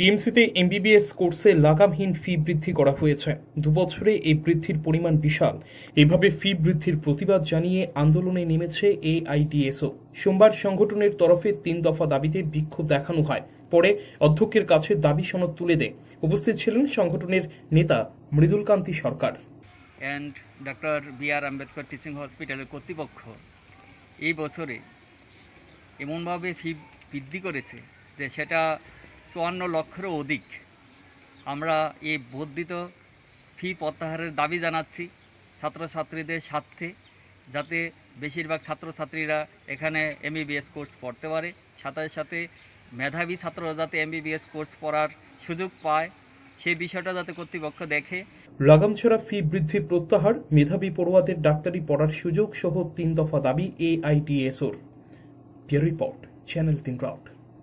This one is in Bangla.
টিএমসিতে এমবিবিএস কোর্সে লাগামহীন ফি বৃদ্ধি করা হয়েছে দুবছরে এই বৃদ্ধির পরিমাণ বিশাল এভাবে ফি বৃদ্ধির প্রতিবাদ জানিয়ে আন্দোলনে নেমেছে এআইডিএসও সোমবার সংগঠনের তরফে তিন দফা দাবিতে বিক্ষোভ দেখানো হয় পরে অধ্যক্ষের কাছে দাবি সনদ তুলে দেয় উপস্থিত ছিলেন সংগঠনের নেতা Mridulkanti Sarkar and doctor B R Ambedkar teaching হসপিটালের কর্তৃপক্ষ এই বছরে এমনভাবে ফি বৃদ্ধি করেছে যে সেটা চুয়ান্ন লক্ষেরও অধিক আমরা এই বর্ধিত ফি প্রত্যাহারের দাবি জানাচ্ছি ছাত্রছাত্রীদের স্বার্থে যাতে বেশিরভাগ ছাত্রছাত্রীরা এখানে এমবিবিএস কোর্স পড়তে পারে সাথে সাথে মেধাবী ছাত্ররা যাতে এমবিবিএস কোর্স পড়ার সুযোগ পায় সেই বিষয়টা যাতে কর্তৃপক্ষ দেখে লাগামছড়া ফি বৃদ্ধি প্রত্যাহার মেধাবী পড়ুয়াদের ডাক্তারি পড়ার সুযোগ সহ তিন দফা দাবি এআইডিএসওর রিপোর্ট চ্যানেল তিন রাত